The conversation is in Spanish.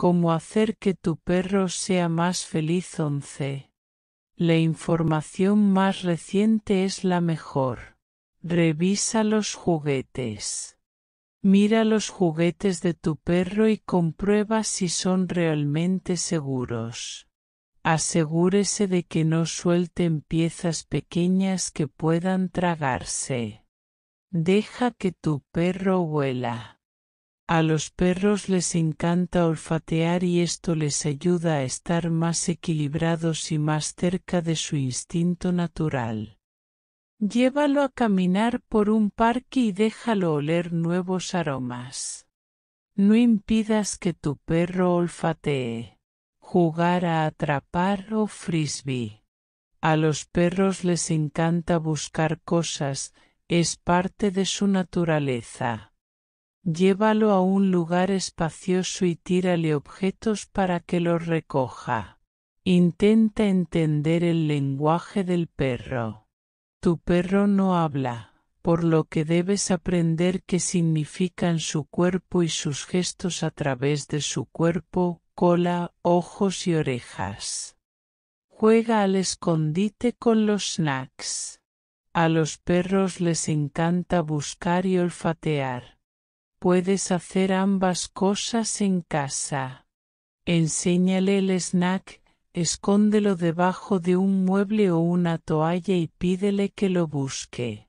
Cómo hacer que tu perro sea más feliz once. La información más reciente es la mejor. Revisa los juguetes. Mira los juguetes de tu perro y comprueba si son realmente seguros. Asegúrese de que no suelten piezas pequeñas que puedan tragarse. Deja que tu perro huela. A los perros les encanta olfatear y esto les ayuda a estar más equilibrados y más cerca de su instinto natural. Llévalo a caminar por un parque y déjalo oler nuevos aromas. No impidas que tu perro olfatee. Jugar a atrapar o frisbee. A los perros les encanta buscar cosas, es parte de su naturaleza. Llévalo a un lugar espacioso y tírale objetos para que los recoja. Intenta entender el lenguaje del perro. Tu perro no habla, por lo que debes aprender qué significan su cuerpo y sus gestos a través de su cuerpo, cola, ojos y orejas. Juega al escondite con los snacks. A los perros les encanta buscar y olfatear. Puedes hacer ambas cosas en casa. Enséñale el snack, escóndelo debajo de un mueble o una toalla y pídele que lo busque.